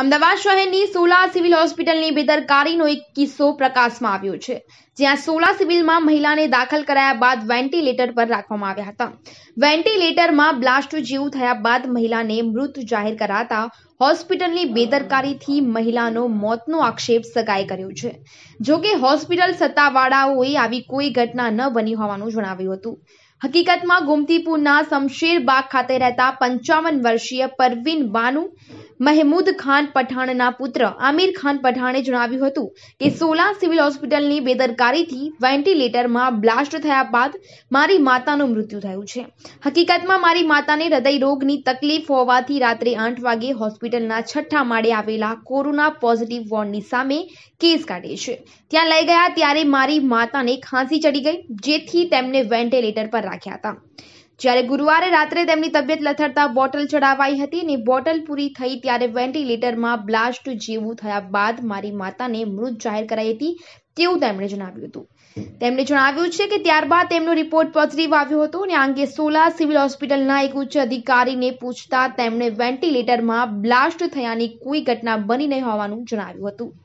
અમદાવાદ શહેરની સોલા સિવિલ હોસ્પિટલની બેદરકારીનો એક કિસ્સો પ્રકાશમાં આવ્યો છે જ્યાં સોલા સિવિલમાં મહિલાને દાખલ કરાયા બાદ વેન્ટિલેટર પર રાખવામાં આવ્યા હતા વેન્ટિલેટરમાં બ્લાસ્ટ જેવું થયા બાદ મહિલાને મૃત જાહેર કરાતા હોસ્પિટલની બેદરકારીથી મહિલાનો મોતનો આક્ષેપ સગાઈ કર્યો છે જો કે હોસ્પિટલ સત્તાવાળાઓએ આવી કોઈ ઘટના ન બની હોવાનું જણાવ્યું હતું હકીકતમાં ગોમતીપુરના શમશેરબાગ ખાતે રહેતા પંચાવન વર્ષીય પરવીન બાનુ મહેમૂદ ખાન પઠાણના પુત્ર આમિર ખાન પઠાણે જણાવ્યું હતું કે સોલા સિવિલ હોસ્પિટલની બેદરકારીથી વેન્ટિલેટરમાં બ્લાસ્ટ થયા બાદ મારી માતાનું મૃત્યુ થયું છે હકીકતમાં મારી માતાને હૃદય રોગની તકલીફ હોવાથી રાત્રે આઠ વાગે હોસ્પિટલના છઠ્ઠા માળે આવેલા કોરોના પોઝિટિવ વોર્ડની સામે કેસ કાઢે છે ત્યાં લઈ ગયા ત્યારે મારી માતાને ખાંસી ચડી ગઈ જેથી તેમને વેન્ટિલેટર પર રાખ્યા હતા જ્યારે ગુરુવારે રાત્રે તેમની તબિયત લથડતા બોટલ ચડાવાઈ હતી અને બોટલ પૂરી થઈ ત્યારે વેન્ટિલેટરમાં બ્લાસ્ટ જેવું થયા બાદ મારી માતાને મૃત જાહેર કરાઈ હતી તેવું તેમણે જણાવ્યું હતું તેમણે જણાવ્યું છે કે ત્યારબાદ તેમનો રિપોર્ટ પોઝિટિવ આવ્યો હતો અને અંગે સોલા સિવિલ હોસ્પિટલના એક ઉચ્ચ અધિકારીને પૂછતા તેમણે વેન્ટિલેટરમાં બ્લાસ્ટ થયાની કોઈ ઘટના બની નહીં હોવાનું જણાવ્યું હતું